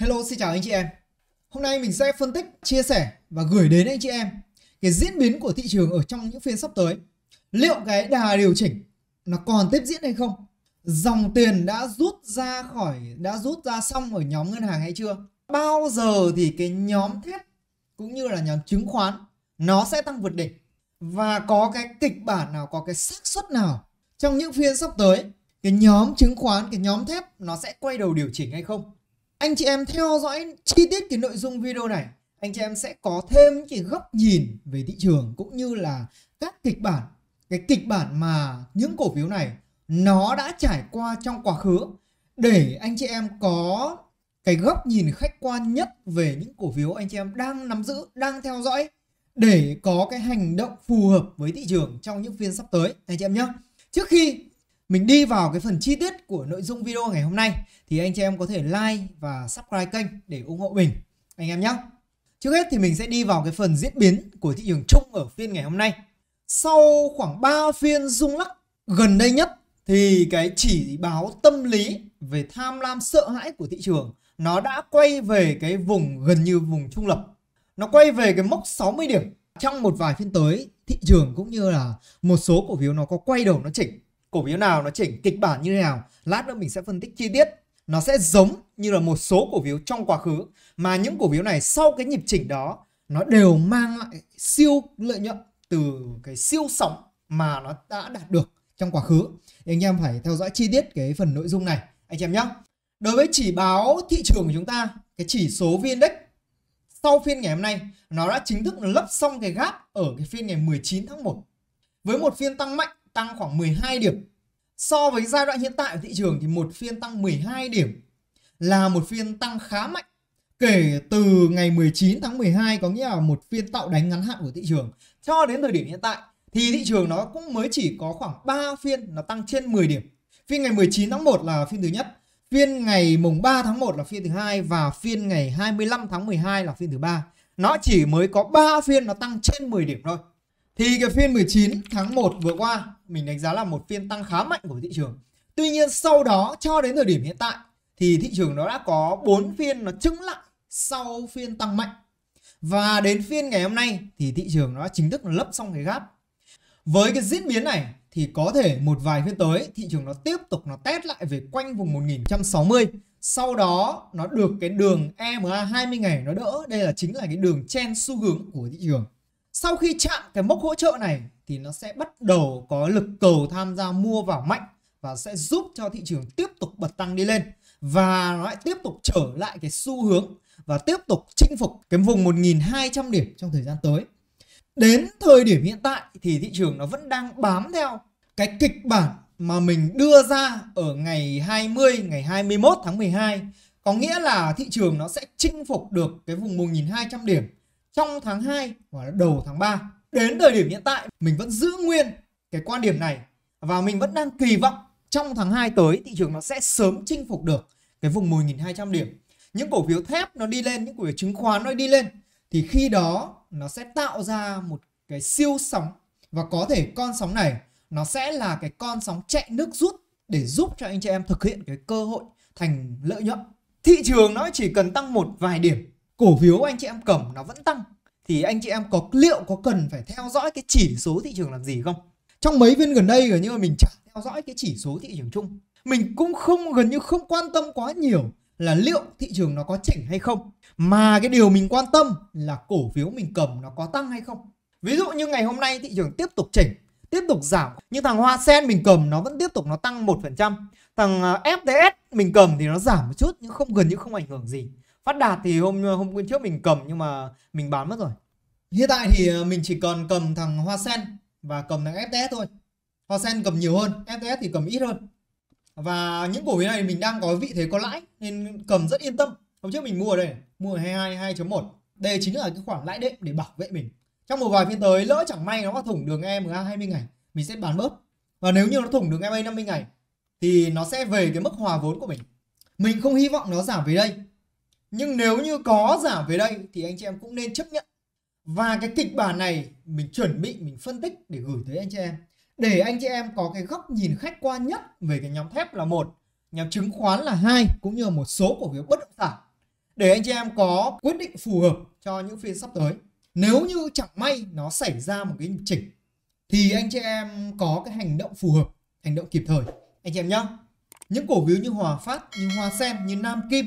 Hello xin chào anh chị em. Hôm nay mình sẽ phân tích, chia sẻ và gửi đến anh chị em cái diễn biến của thị trường ở trong những phiên sắp tới. Liệu cái đà điều chỉnh nó còn tiếp diễn hay không? Dòng tiền đã rút ra khỏi đã rút ra xong ở nhóm ngân hàng hay chưa? Bao giờ thì cái nhóm thép cũng như là nhóm chứng khoán nó sẽ tăng vượt đỉnh và có cái kịch bản nào có cái xác suất nào trong những phiên sắp tới cái nhóm chứng khoán cái nhóm thép nó sẽ quay đầu điều chỉnh hay không anh chị em theo dõi chi tiết cái nội dung video này anh chị em sẽ có thêm cái góc nhìn về thị trường cũng như là các kịch bản cái kịch bản mà những cổ phiếu này nó đã trải qua trong quá khứ để anh chị em có cái góc nhìn khách quan nhất về những cổ phiếu anh chị em đang nắm giữ, đang theo dõi để có cái hành động phù hợp với thị trường trong những phiên sắp tới anh chị em nhé. Trước khi mình đi vào cái phần chi tiết của nội dung video ngày hôm nay thì anh chị em có thể like và subscribe kênh để ủng hộ mình anh em nhé. Trước hết thì mình sẽ đi vào cái phần diễn biến của thị trường chung ở phiên ngày hôm nay. Sau khoảng 3 phiên rung lắc gần đây nhất thì cái chỉ báo tâm lý về tham lam sợ hãi của thị trường nó đã quay về cái vùng gần như vùng trung lập. Nó quay về cái mốc 60 điểm. Trong một vài phiên tới, thị trường cũng như là một số cổ phiếu nó có quay đầu nó chỉnh cổ phiếu nào nó chỉnh kịch bản như thế nào lát nữa mình sẽ phân tích chi tiết nó sẽ giống như là một số cổ phiếu trong quá khứ mà những cổ phiếu này sau cái nhịp chỉnh đó nó đều mang lại siêu lợi nhuận từ cái siêu sóng mà nó đã đạt được trong quá khứ thì anh em phải theo dõi chi tiết cái phần nội dung này anh em nhé đối với chỉ báo thị trường của chúng ta cái chỉ số vn index sau phiên ngày hôm nay nó đã chính thức lấp xong cái gap ở cái phiên ngày 19 tháng 1 với một phiên tăng mạnh tăng khoảng 12 điểm. So với giai đoạn hiện tại của thị trường thì một phiên tăng 12 điểm là một phiên tăng khá mạnh kể từ ngày 19 tháng 12 có nghĩa là một phiên tạo đánh ngắn hạn của thị trường cho đến thời điểm hiện tại thì thị trường nó cũng mới chỉ có khoảng 3 phiên nó tăng trên 10 điểm. Phiên ngày 19 tháng 1 là phiên thứ nhất, phiên ngày mùng 3 tháng 1 là phiên thứ hai và phiên ngày 25 tháng 12 là phiên thứ ba. Nó chỉ mới có 3 phiên nó tăng trên 10 điểm thôi. Thì cái phiên 19 tháng 1 vừa qua mình đánh giá là một phiên tăng khá mạnh của thị trường. Tuy nhiên sau đó cho đến thời điểm hiện tại thì thị trường nó đã có 4 phiên nó trứng lại sau phiên tăng mạnh. Và đến phiên ngày hôm nay thì thị trường nó chính thức lấp xong cái gap. Với cái diễn biến này thì có thể một vài phiên tới thị trường nó tiếp tục nó test lại về quanh vùng 1160. Sau đó nó được cái đường EMA 20 ngày nó đỡ. Đây là chính là cái đường chen xu hướng của thị trường sau khi chạm cái mốc hỗ trợ này thì nó sẽ bắt đầu có lực cầu tham gia mua vào mạnh và sẽ giúp cho thị trường tiếp tục bật tăng đi lên và nó lại tiếp tục trở lại cái xu hướng và tiếp tục chinh phục cái vùng 1.200 điểm trong thời gian tới. Đến thời điểm hiện tại thì thị trường nó vẫn đang bám theo cái kịch bản mà mình đưa ra ở ngày 20, ngày 21 tháng 12 có nghĩa là thị trường nó sẽ chinh phục được cái vùng 1.200 điểm trong tháng 2 hoặc là đầu tháng 3. Đến thời điểm hiện tại mình vẫn giữ nguyên cái quan điểm này và mình vẫn đang kỳ vọng trong tháng 2 tới thị trường nó sẽ sớm chinh phục được cái vùng 10.200 điểm. Những cổ phiếu thép nó đi lên, những cổ phiếu chứng khoán nó đi lên thì khi đó nó sẽ tạo ra một cái siêu sóng và có thể con sóng này nó sẽ là cái con sóng chạy nước rút để giúp cho anh chị em thực hiện cái cơ hội thành lợi nhuận. Thị trường nó chỉ cần tăng một vài điểm cổ phiếu anh chị em cầm nó vẫn tăng thì anh chị em có liệu có cần phải theo dõi cái chỉ số thị trường làm gì không? Trong mấy phiên gần đây gần như là mình chẳng theo dõi cái chỉ số thị trường chung. Mình cũng không gần như không quan tâm quá nhiều là liệu thị trường nó có chỉnh hay không. Mà cái điều mình quan tâm là cổ phiếu mình cầm nó có tăng hay không. Ví dụ như ngày hôm nay thị trường tiếp tục chỉnh, tiếp tục giảm. Nhưng thằng Hoa Sen mình cầm nó vẫn tiếp tục nó tăng 1%. Thằng à, FTS mình cầm thì nó giảm một chút nhưng không gần như không ảnh hưởng gì phát đạt thì hôm hôm trước mình cầm nhưng mà mình bán mất rồi hiện tại thì ờ, mình chỉ còn cầm thằng hoa sen và cầm thằng fts thôi hoa sen cầm nhiều hơn fts thì cầm ít hơn và những cổ phiếu này mình đang có vị thế có lãi nên cầm rất yên tâm hôm trước mình mua ở đây mua hai hai hai một đây chính là cái khoản lãi đệm để bảo vệ mình trong một vài phiên tới lỡ chẳng may nó có thủng đường EMA 20 ngày mình sẽ bán bớt và nếu như nó thủng đường EMA 50 ngày thì nó sẽ về cái mức hòa vốn của mình mình không hy vọng nó giảm về đây nhưng nếu như có giảm về đây thì anh chị em cũng nên chấp nhận. Và cái kịch bản này mình chuẩn bị, mình phân tích để gửi tới anh chị em. Để anh chị em có cái góc nhìn khách quan nhất về cái nhóm thép là một nhóm chứng khoán là hai cũng như một số cổ phiếu bất động sản để anh chị em có quyết định phù hợp cho những phiên sắp tới nếu như chẳng may nó xảy ra một cái chỉnh thì anh chị em có cái hành động phù hợp hành động kịp thời anh chị em nhá những cổ phiếu như hòa phát như hoa sen như nam kim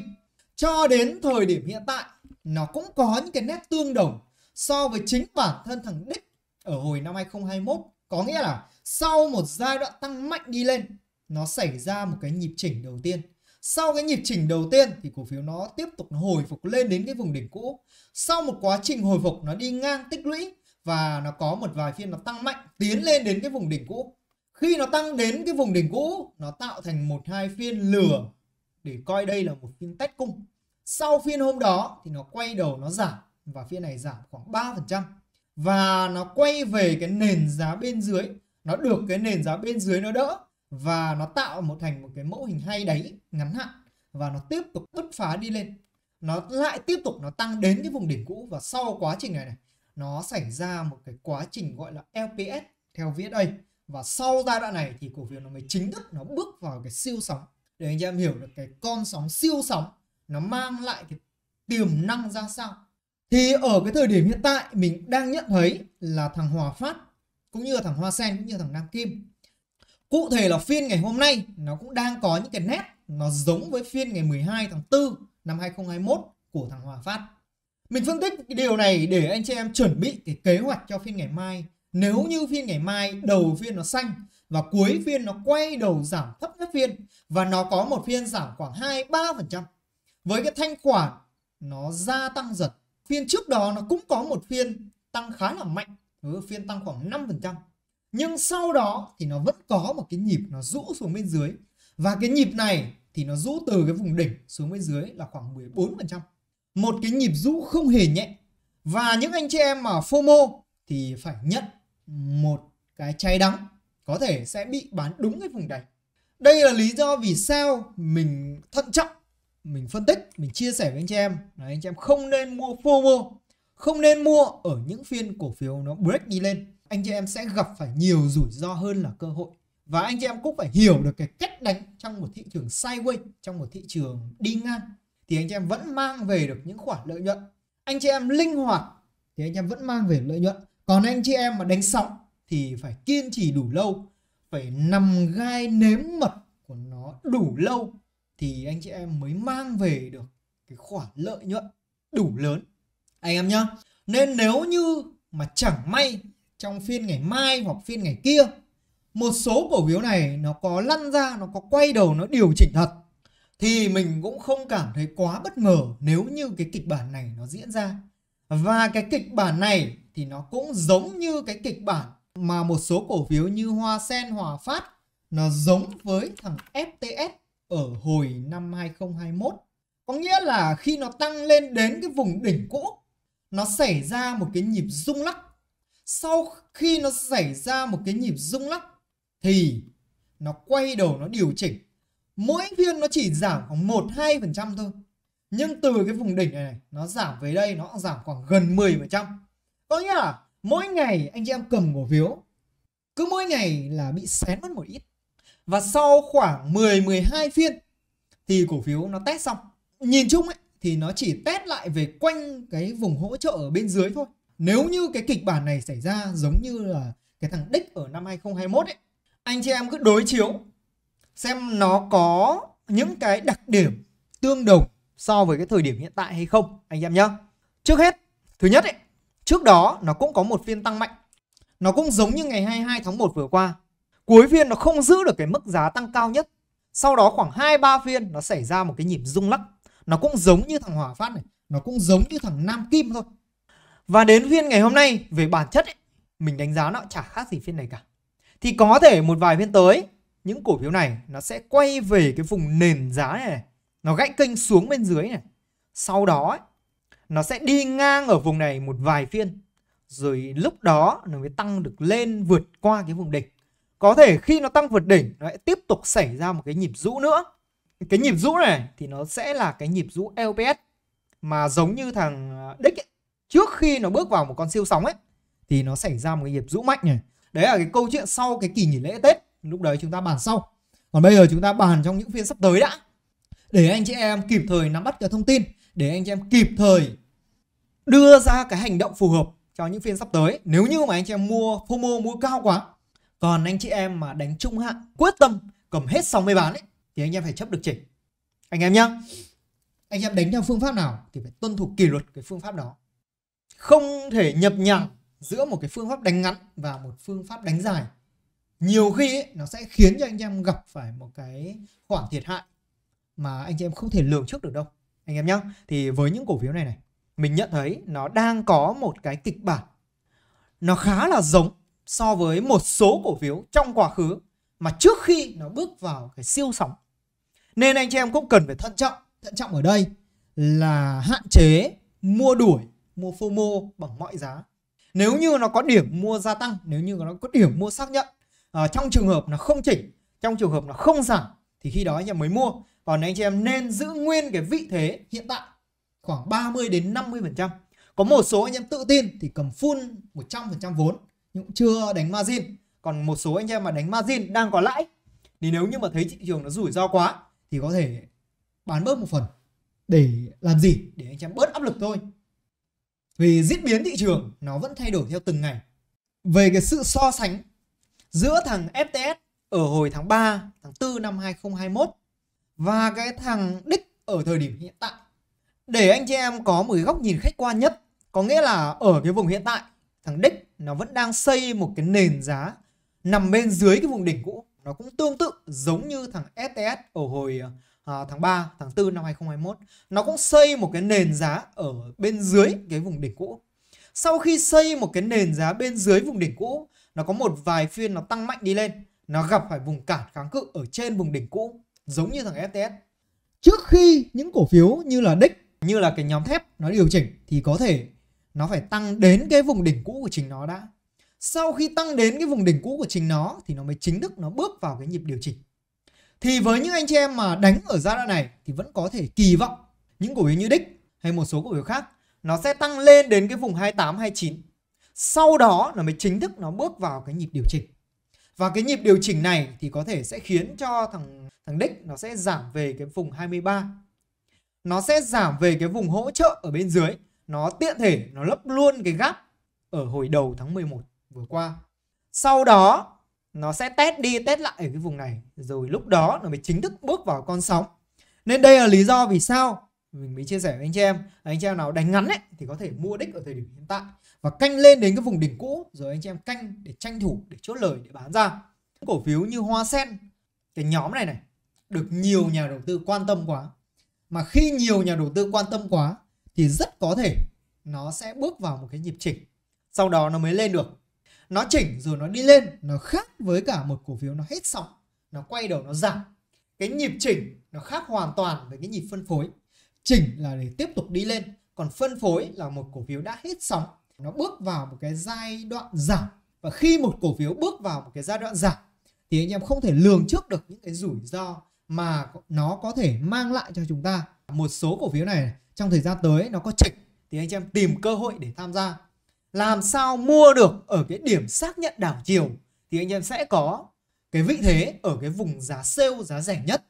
cho đến thời điểm hiện tại nó cũng có những cái nét tương đồng so với chính bản thân thằng Đích ở hồi năm 2021 có nghĩa là sau một giai đoạn tăng mạnh đi lên nó xảy ra một cái nhịp chỉnh đầu tiên sau cái nhịp chỉnh đầu tiên thì cổ phiếu nó tiếp tục hồi phục lên đến cái vùng đỉnh cũ sau một quá trình hồi phục nó đi ngang tích lũy và nó có một vài phiên nó tăng mạnh tiến lên đến cái vùng đỉnh cũ khi nó tăng đến cái vùng đỉnh cũ nó tạo thành một hai phiên lửa để coi đây là một phiên tách cung sau phiên hôm đó thì nó quay đầu nó giảm và phiên này giảm khoảng 3% và nó quay về cái nền giá bên dưới, nó được cái nền giá bên dưới nó đỡ và nó tạo một thành một cái mẫu hình hay đáy ngắn hạn và nó tiếp tục bứt phá đi lên. Nó lại tiếp tục nó tăng đến cái vùng đỉnh cũ và sau quá trình này này nó xảy ra một cái quá trình gọi là LPS theo viết đây và sau giai đoạn này thì cổ phiếu nó mới chính thức nó bước vào cái siêu sóng để anh em hiểu được cái con sóng siêu sóng nó mang lại cái tiềm năng ra sao thì ở cái thời điểm hiện tại mình đang nhận thấy là thằng Hòa Phát cũng như là thằng Hoa Sen cũng như thằng Nam Kim cụ thể là phiên ngày hôm nay nó cũng đang có những cái nét nó giống với phiên ngày 12 tháng 4 năm 2021 của thằng Hòa Phát mình phân tích cái điều này để anh chị em chuẩn bị cái kế hoạch cho phiên ngày mai nếu như phiên ngày mai đầu phiên nó xanh và cuối phiên nó quay đầu giảm thấp nhất phiên và nó có một phiên giảm khoảng 2 3% với cái thanh khoản nó gia tăng dần phiên trước đó nó cũng có một phiên tăng khá là mạnh với phiên tăng khoảng 5% nhưng sau đó thì nó vẫn có một cái nhịp nó rũ xuống bên dưới và cái nhịp này thì nó rũ từ cái vùng đỉnh xuống bên dưới là khoảng 14% một cái nhịp rũ không hề nhẹ và những anh chị em mà FOMO thì phải nhận một cái cháy đắng có thể sẽ bị bán đúng cái vùng này đây là lý do vì sao mình thận trọng mình phân tích mình chia sẻ với anh chị em là anh chị em không nên mua FOMO không nên mua ở những phiên cổ phiếu nó break đi lên anh chị em sẽ gặp phải nhiều rủi ro hơn là cơ hội và anh chị em cũng phải hiểu được cái cách đánh trong một thị trường sideways trong một thị trường đi ngang thì anh chị em vẫn mang về được những khoản lợi nhuận anh chị em linh hoạt thì anh chị em vẫn mang về lợi nhuận còn anh chị em mà đánh sóng thì phải kiên trì đủ lâu phải nằm gai nếm mật của nó đủ lâu thì anh chị em mới mang về được cái khoản lợi nhuận đủ lớn anh em nhá nên nếu như mà chẳng may trong phiên ngày mai hoặc phiên ngày kia một số cổ phiếu này nó có lăn ra nó có quay đầu nó điều chỉnh thật thì mình cũng không cảm thấy quá bất ngờ nếu như cái kịch bản này nó diễn ra và cái kịch bản này thì nó cũng giống như cái kịch bản mà một số cổ phiếu như Hoa Sen, Hòa Phát nó giống với thằng FTS ở hồi năm 2021. Có nghĩa là khi nó tăng lên đến cái vùng đỉnh cũ, nó xảy ra một cái nhịp rung lắc. Sau khi nó xảy ra một cái nhịp rung lắc thì nó quay đầu nó điều chỉnh. Mỗi phiên nó chỉ giảm khoảng 1-2% thôi. Nhưng từ cái vùng đỉnh này, này nó giảm về đây nó giảm khoảng gần 10%. Có nghĩa là mỗi ngày anh chị em cầm cổ phiếu cứ mỗi ngày là bị xén mất một ít và sau khoảng 10-12 phiên thì cổ phiếu nó test xong. Nhìn chung ấy, thì nó chỉ test lại về quanh cái vùng hỗ trợ ở bên dưới thôi. Nếu như cái kịch bản này xảy ra giống như là cái thằng đích ở năm 2021 ấy, anh chị em cứ đối chiếu xem nó có những cái đặc điểm tương đồng so với cái thời điểm hiện tại hay không anh em nhá. Trước hết, thứ nhất ấy, trước đó nó cũng có một phiên tăng mạnh. Nó cũng giống như ngày 22 tháng 1 vừa qua cuối phiên nó không giữ được cái mức giá tăng cao nhất sau đó khoảng 2-3 phiên nó xảy ra một cái nhịp rung lắc nó cũng giống như thằng Hòa Phát này nó cũng giống như thằng Nam Kim thôi và đến phiên ngày hôm nay về bản chất ấy, mình đánh giá nó chả khác gì phiên này cả thì có thể một vài phiên tới những cổ phiếu này nó sẽ quay về cái vùng nền giá này, này. nó gãy kênh xuống bên dưới này sau đó ấy, nó sẽ đi ngang ở vùng này một vài phiên rồi lúc đó nó mới tăng được lên vượt qua cái vùng đỉnh có thể khi nó tăng vượt đỉnh nó sẽ tiếp tục xảy ra một cái nhịp rũ nữa cái nhịp rũ này thì nó sẽ là cái nhịp rũ LPS mà giống như thằng à, đích ấy, trước khi nó bước vào một con siêu sóng ấy thì nó xảy ra một cái nhịp rũ mạnh này đấy là cái câu chuyện sau cái kỳ nghỉ lễ tết lúc đấy chúng ta bàn sau còn bây giờ chúng ta bàn trong những phiên sắp tới đã để anh chị em kịp thời nắm bắt cái thông tin để anh chị em kịp thời đưa ra cái hành động phù hợp cho những phiên sắp tới nếu như mà anh chị em mua FOMO mua cao quá còn anh chị em mà đánh trung hạng quyết tâm cầm hết 60 bán ấy, thì anh em phải chấp được chỉnh. Anh em nhá. Anh em đánh theo phương pháp nào thì phải tuân thủ kỷ luật cái phương pháp đó. Không thể nhập nhằng giữa một cái phương pháp đánh ngắn và một phương pháp đánh dài. Nhiều khi ấy, nó sẽ khiến cho anh em gặp phải một cái khoản thiệt hại mà anh chị em không thể lường trước được đâu. Anh em nhá. Thì với những cổ phiếu này này, mình nhận thấy nó đang có một cái kịch bản nó khá là giống so với một số cổ phiếu trong quá khứ mà trước khi nó bước vào cái siêu sóng. Nên anh chị em cũng cần phải thận trọng. Thận trọng ở đây là hạn chế mua đuổi, mua FOMO bằng mọi giá. Nếu như nó có điểm mua gia tăng, nếu như nó có điểm mua xác nhận, à, trong trường hợp nó không chỉnh, trong trường hợp nó không giảm thì khi đó anh em mới mua. Còn anh chị em nên giữ nguyên cái vị thế hiện tại khoảng 30 đến 50%. Có một số anh em tự tin thì cầm full 100% vốn nhưng cũng chưa đánh margin còn một số anh em mà đánh margin đang có lãi thì nếu như mà thấy thị trường nó rủi ro quá thì có thể bán bớt một phần để làm gì để anh em bớt áp lực thôi vì diễn biến thị trường nó vẫn thay đổi theo từng ngày về cái sự so sánh giữa thằng FTS ở hồi tháng 3, tháng 4 năm 2021 và cái thằng đích ở thời điểm hiện tại để anh chị em có một cái góc nhìn khách quan nhất có nghĩa là ở cái vùng hiện tại thằng đích nó vẫn đang xây một cái nền giá nằm bên dưới cái vùng đỉnh cũ nó cũng tương tự giống như thằng STS ở hồi à, tháng 3, tháng 4 năm 2021 nó cũng xây một cái nền giá ở bên dưới cái vùng đỉnh cũ sau khi xây một cái nền giá bên dưới vùng đỉnh cũ nó có một vài phiên nó tăng mạnh đi lên nó gặp phải vùng cản kháng cự ở trên vùng đỉnh cũ giống như thằng FTS trước khi những cổ phiếu như là đích như là cái nhóm thép nó điều chỉnh thì có thể nó phải tăng đến cái vùng đỉnh cũ của chính nó đã sau khi tăng đến cái vùng đỉnh cũ của chính nó thì nó mới chính thức nó bước vào cái nhịp điều chỉnh thì với những anh chị em mà đánh ở giai đoạn này thì vẫn có thể kỳ vọng những cổ phiếu như đích hay một số cổ phiếu khác nó sẽ tăng lên đến cái vùng 28 29. Sau đó là mới chính thức nó bước vào cái nhịp điều chỉnh. Và cái nhịp điều chỉnh này thì có thể sẽ khiến cho thằng thằng đích nó sẽ giảm về cái vùng 23. Nó sẽ giảm về cái vùng hỗ trợ ở bên dưới nó tiện thể nó lấp luôn cái gap ở hồi đầu tháng 11 vừa qua. Sau đó nó sẽ test đi test lại ở cái vùng này rồi lúc đó nó mới chính thức bước vào con sóng. Nên đây là lý do vì sao mình mới chia sẻ với anh chị em anh chị em nào đánh ngắn ấy thì có thể mua đích ở thời điểm hiện tại và canh lên đến cái vùng đỉnh cũ rồi anh chị em canh để tranh thủ để chốt lời để bán ra cổ phiếu như hoa sen cái nhóm này này được nhiều nhà đầu tư quan tâm quá mà khi nhiều nhà đầu tư quan tâm quá thì rất có thể nó sẽ bước vào một cái nhịp chỉnh sau đó nó mới lên được nó chỉnh rồi nó đi lên nó khác với cả một cổ phiếu nó hết sóng nó quay đầu nó giảm cái nhịp chỉnh nó khác hoàn toàn với cái nhịp phân phối chỉnh là để tiếp tục đi lên còn phân phối là một cổ phiếu đã hết sóng nó bước vào một cái giai đoạn giảm và khi một cổ phiếu bước vào một cái giai đoạn giảm thì anh em không thể lường trước được những cái rủi ro mà nó có thể mang lại cho chúng ta một số cổ phiếu này trong thời gian tới nó có chỉnh thì anh chị em tìm cơ hội để tham gia làm sao mua được ở cái điểm xác nhận đảo chiều thì anh em sẽ có cái vị thế ở cái vùng giá sale giá rẻ nhất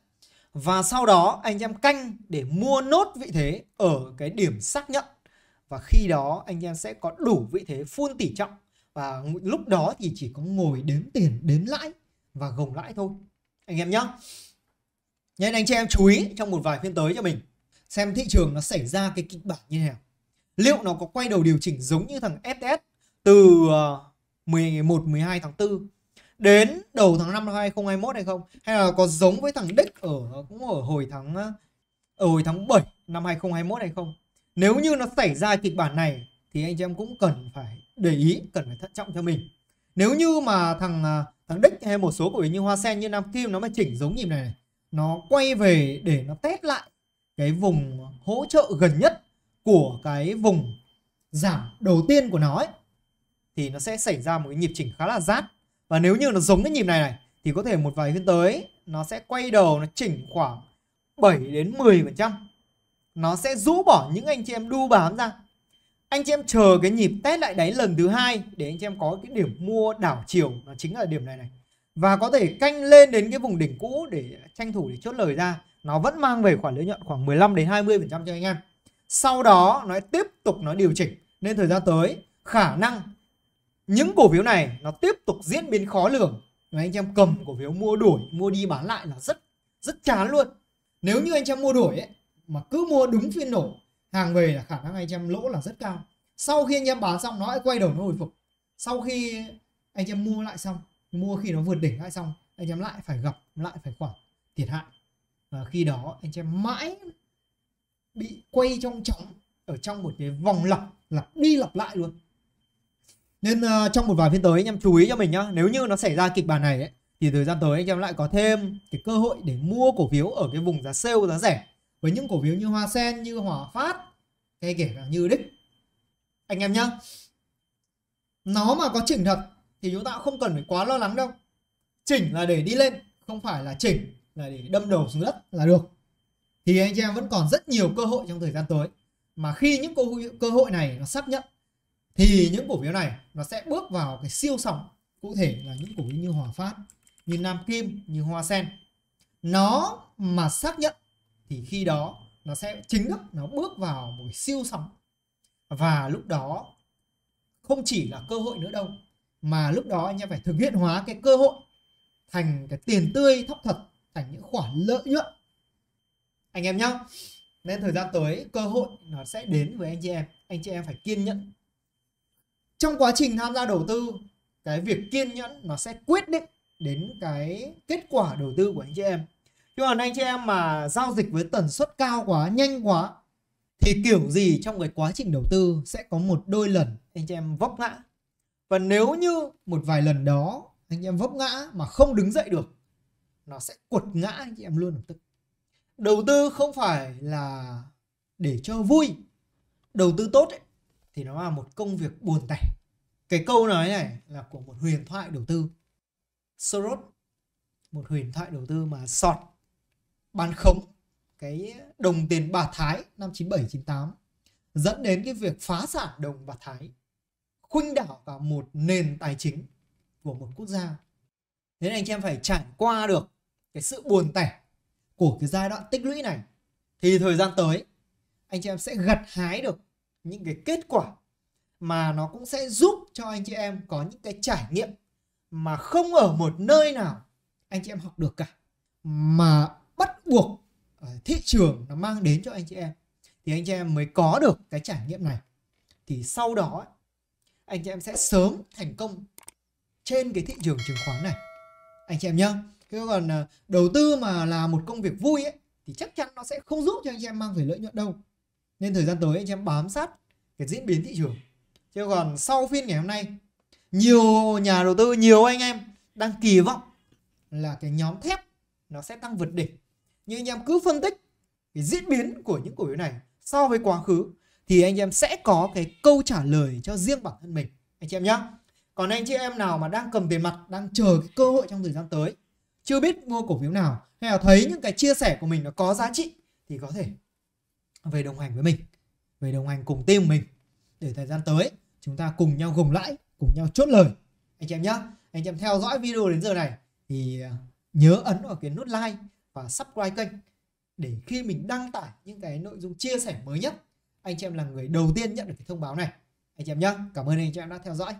và sau đó anh em canh để mua nốt vị thế ở cái điểm xác nhận và khi đó anh em sẽ có đủ vị thế phun tỷ trọng và lúc đó thì chỉ có ngồi đếm tiền đếm lãi và gồng lãi thôi anh em nhá nên anh chị em chú ý trong một vài phiên tới cho mình xem thị trường nó xảy ra cái kịch bản như thế nào liệu nó có quay đầu điều chỉnh giống như thằng FTS từ 11 ờ, 12 tháng 4 đến đầu tháng 5 năm 2021 hay không hay là có giống với thằng DIX ở cũng ở hồi tháng ờ, ở hồi tháng 7 năm 2021 hay không nếu như nó xảy ra kịch bản này thì anh chị em cũng cần phải để ý cần phải thận trọng cho mình nếu như mà thằng ờ, thằng đích hay một số của như hoa sen như nam kim nó mà chỉnh giống nhịp này, này nó quay về để nó test lại cái vùng hỗ trợ gần nhất của cái vùng giảm đầu tiên của nó ấy, thì nó sẽ xảy ra một cái nhịp chỉnh khá là rát và nếu như nó giống cái nhịp này này thì có thể một vài phiên tới nó sẽ quay đầu nó chỉnh khoảng 7 đến 10%. Nó sẽ rũ bỏ những anh chị em đu bám ra. Anh chị em chờ cái nhịp test lại đáy lần thứ hai để anh chị em có cái điểm mua đảo chiều nó chính là điểm này này. Và có thể canh lên đến cái vùng đỉnh cũ để tranh thủ để chốt lời ra nó vẫn mang về khoản lợi nhuận khoảng 15 đến 20% cho anh em. Sau đó nó tiếp tục nó điều chỉnh nên thời gian tới khả năng những cổ phiếu này nó tiếp tục diễn biến khó lường. Nếu anh em cầm cổ phiếu mua đuổi, mua đi bán lại là rất rất chán luôn. Nếu như anh em mua đuổi ấy, mà cứ mua đúng phiên nổ, hàng về là khả năng anh em lỗ là rất cao. Sau khi anh em bán xong nó lại quay đầu nó hồi phục. Sau khi anh em mua lại xong, mua khi nó vượt đỉnh lại xong, anh em lại phải gặp lại phải khoản thiệt hại và khi đó anh em mãi bị quay trong trọng ở trong một cái vòng lặp lặp đi lặp lại luôn nên uh, trong một vài phiên tới anh em chú ý cho mình nhá nếu như nó xảy ra kịch bản này ấy, thì thời gian tới anh em lại có thêm cái cơ hội để mua cổ phiếu ở cái vùng giá sale giá rẻ với những cổ phiếu như hoa sen như hòa phát hay kể cả như đích anh em nhá nó mà có chỉnh thật thì chúng ta không cần phải quá lo lắng đâu chỉnh là để đi lên không phải là chỉnh là để đâm đầu xuống đất là được thì anh chị em vẫn còn rất nhiều cơ hội trong thời gian tới mà khi những cơ hội, cơ hội này nó xác nhận thì những cổ phiếu này nó sẽ bước vào cái siêu sóng cụ thể là những cổ phiếu như Hòa Phát như Nam Kim như Hoa Sen nó mà xác nhận thì khi đó nó sẽ chính thức nó bước vào một cái siêu sóng và lúc đó không chỉ là cơ hội nữa đâu mà lúc đó anh em phải thực hiện hóa cái cơ hội thành cái tiền tươi thóc thật thành những khoản lợi nhuận anh em nhá nên thời gian tới cơ hội nó sẽ đến với anh chị em anh chị em phải kiên nhẫn trong quá trình tham gia đầu tư cái việc kiên nhẫn nó sẽ quyết định đến cái kết quả đầu tư của anh chị em chứ còn anh chị em mà giao dịch với tần suất cao quá nhanh quá thì kiểu gì trong cái quá trình đầu tư sẽ có một đôi lần anh chị em vấp ngã và nếu như một vài lần đó anh em vấp ngã mà không đứng dậy được nó sẽ quật ngã anh chị em luôn lập tức đầu tư không phải là để cho vui đầu tư tốt ấy, thì nó là một công việc buồn tẻ cái câu nói này là của một huyền thoại đầu tư Soros một huyền thoại đầu tư mà sọt bán khống cái đồng tiền bạc Thái năm 97 98 dẫn đến cái việc phá sản đồng bạc Thái khuynh đảo cả một nền tài chính của một quốc gia thế nên anh chị em phải trải qua được cái sự buồn tẻ của cái giai đoạn tích lũy này thì thời gian tới anh chị em sẽ gặt hái được những cái kết quả mà nó cũng sẽ giúp cho anh chị em có những cái trải nghiệm mà không ở một nơi nào anh chị em học được cả mà bắt buộc thị trường nó mang đến cho anh chị em thì anh chị em mới có được cái trải nghiệm này thì sau đó anh chị em sẽ sớm thành công trên cái thị trường chứng khoán này anh chị em nhé thế còn ờ, đầu tư mà là một công việc vui ấy thì chắc chắn nó sẽ không giúp cho anh chị em mang về lợi nhuận đâu nên thời gian tới anh em bám sát cái diễn biến thị trường chứ còn sau phiên ngày hôm nay nhiều nhà đầu tư nhiều anh em đang kỳ vọng là cái nhóm thép nó sẽ tăng vượt đỉnh nhưng anh em cứ phân tích cái diễn biến của những cổ phiếu này so với quá khứ thì anh em sẽ có cái câu trả lời cho riêng bản thân mình anh chị em nhé còn anh chị em nào mà đang cầm tiền mặt đang chờ cái cơ hội trong thời gian tới chưa biết mua cổ phiếu nào hay là thấy những cái chia sẻ của mình nó có giá trị thì có thể về đồng hành với mình về đồng hành cùng team mình để thời gian tới chúng ta cùng nhau gồng lãi cùng nhau chốt lời anh chị em nhé anh chị em theo dõi video đến giờ này thì à, nhớ ấn vào cái nút like và subscribe kênh để khi mình đăng tải những cái nội dung chia sẻ mới nhất anh chị em là người đầu tiên nhận được cái thông báo này anh chị em nhé cảm ơn anh chị em đã theo dõi